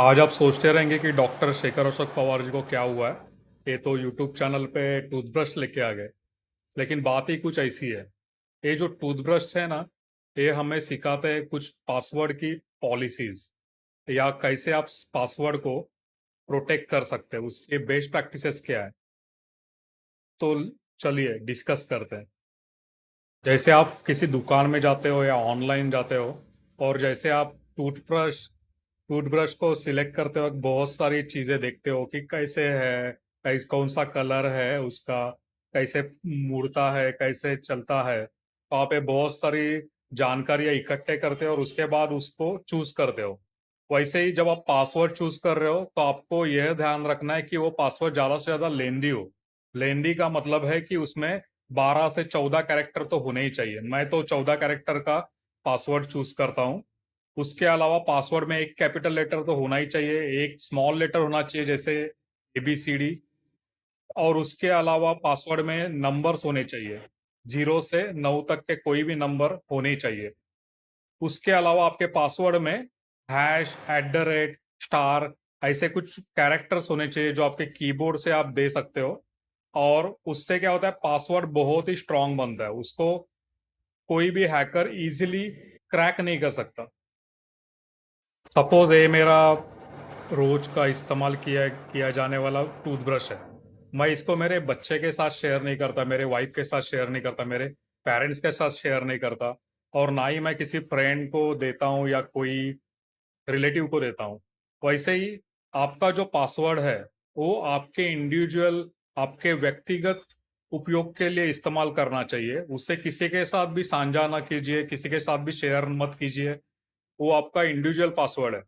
आज आप सोचते रहेंगे कि डॉक्टर शेखर अशोक पवार जी को क्या हुआ है ये तो यूट्यूब चैनल पे टूथब्रश लेके आ गए लेकिन बात ही कुछ ऐसी है ये जो टूथब्रश है ना ये हमें सिखाते हैं कुछ पासवर्ड की पॉलिसीज या कैसे आप पासवर्ड को प्रोटेक्ट कर सकते हैं उसके बेस्ट प्रैक्टिसेस क्या है तो चलिए डिस्कस करते हैं जैसे आप किसी दुकान में जाते हो या ऑनलाइन जाते हो और जैसे आप टूथब्रश टूथब्रश को सिलेक्ट करते वक्त बहुत सारी चीजें देखते हो कि कैसे है कैसे कौन सा कलर है उसका कैसे मुड़ता है कैसे चलता है तो आप बहुत सारी जानकारियां इकट्ठे करते हो और उसके बाद उसको चूज करते हो वैसे ही जब आप पासवर्ड चूज कर रहे हो तो आपको यह ध्यान रखना है कि वो पासवर्ड ज्यादा से ज्यादा लेंदी हो लेंदी का मतलब है कि उसमें बारह से चौदह कैरेक्टर तो होने ही चाहिए मैं तो चौदह कैरेक्टर का पासवर्ड चूज करता हूँ उसके अलावा पासवर्ड में एक कैपिटल लेटर तो होना ही चाहिए एक स्मॉल लेटर होना चाहिए जैसे ए बी सी डी और उसके अलावा पासवर्ड में नंबर्स होने चाहिए जीरो से नौ तक के कोई भी नंबर होने चाहिए उसके अलावा आपके पासवर्ड में hash at the rate star ऐसे कुछ कैरेक्टर्स होने चाहिए जो आपके कीबोर्ड से आप दे सकते हो और उससे क्या होता है पासवर्ड बहुत ही स्ट्रांग बनता है उसको कोई भी हैकर इजीली क्रैक नहीं कर सकता सपोज ये मेरा रोज का इस्तेमाल किया किया जाने वाला टूथब्रश है मैं इसको मेरे बच्चे के साथ शेयर नहीं करता मेरे वाइफ के साथ शेयर नहीं करता मेरे पेरेंट्स के साथ शेयर नहीं करता और ना ही मैं किसी फ्रेंड को देता हूँ या कोई रिलेटिव को देता हूँ वैसे ही आपका जो पासवर्ड है वो आपके इंडिविजुअल आपके व्यक्तिगत उपयोग के लिए इस्तेमाल करना चाहिए उससे किसी के साथ भी साझा ना कीजिए किसी के साथ भी शेयर मत कीजिए वो आपका इंडिविजुअल पासवर्ड है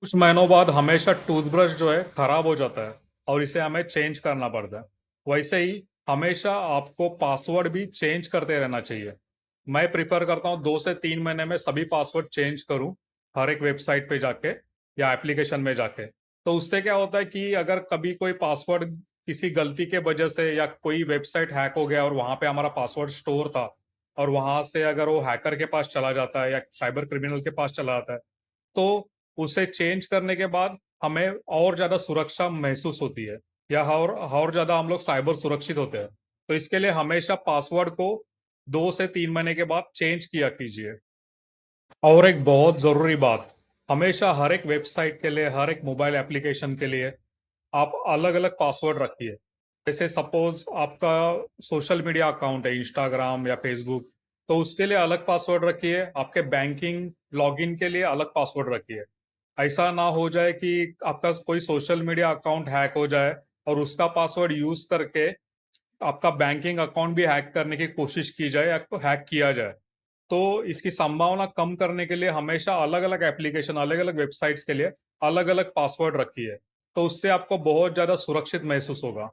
कुछ महीनों बाद हमेशा टूथब्रश जो है खराब हो जाता है और इसे हमें चेंज करना पड़ता है वैसे ही हमेशा आपको पासवर्ड भी चेंज करते रहना चाहिए मैं प्रिफर करता हूँ दो से तीन महीने में सभी पासवर्ड चेंज करूँ हर एक वेबसाइट पे जाके या एप्लीकेशन में जाके तो उससे क्या होता है कि अगर कभी कोई पासवर्ड किसी गलती के वजह से या कोई वेबसाइट हैक हो गया और वहां पे हमारा पासवर्ड स्टोर था और वहां से अगर वो हैकर के पास चला जाता है या साइबर क्रिमिनल के पास चला जाता है तो उसे चेंज करने के बाद हमें और ज्यादा सुरक्षा महसूस होती है या और और ज्यादा हम लोग साइबर सुरक्षित होते हैं तो इसके लिए हमेशा पासवर्ड को दो से तीन महीने के बाद चेंज किया कीजिए और एक बहुत जरूरी बात हमेशा हर एक वेबसाइट के लिए हर एक मोबाइल एप्लीकेशन के लिए आप अलग अलग पासवर्ड रखिए जैसे सपोज आपका सोशल मीडिया अकाउंट है इंस्टाग्राम या फेसबुक तो उसके लिए अलग पासवर्ड रखिए आपके बैंकिंग लॉगिन के लिए अलग पासवर्ड रखिए ऐसा ना हो जाए कि आपका कोई सोशल मीडिया अकाउंट हैक हो जाए और उसका पासवर्ड यूज करके आपका बैंकिंग अकाउंट भी हैक करने की कोशिश की जाए या तो हैक किया जाए तो इसकी संभावना कम करने के लिए हमेशा अलग अलग एप्लीकेशन अलग अलग वेबसाइट्स के लिए अलग अलग पासवर्ड रखिए तो उससे आपको बहुत ज़्यादा सुरक्षित महसूस होगा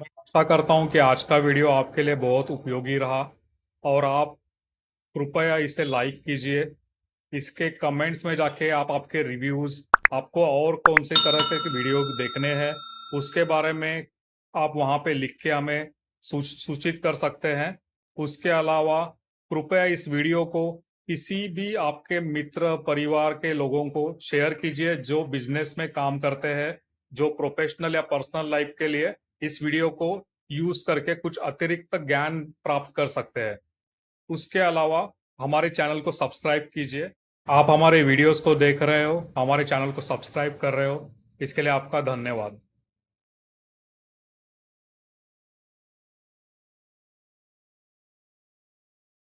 मैं आशा करता हूँ कि आज का वीडियो आपके लिए बहुत उपयोगी रहा और आप कृपया इसे लाइक कीजिए इसके कमेंट्स में जाके आप आपके रिव्यूज़ आपको और कौन से तरह के वीडियो देखने हैं उसके बारे में आप वहाँ पे लिख के हमें सूचित कर सकते हैं उसके अलावा कृपया इस वीडियो को किसी भी आपके मित्र परिवार के लोगों को शेयर कीजिए जो बिजनेस में काम करते हैं जो प्रोफेशनल या पर्सनल लाइफ के लिए इस वीडियो को यूज करके कुछ अतिरिक्त ज्ञान प्राप्त कर सकते हैं उसके अलावा हमारे चैनल को सब्सक्राइब कीजिए आप हमारे वीडियोस को देख रहे हो हमारे चैनल को सब्सक्राइब कर रहे हो इसके लिए आपका धन्यवाद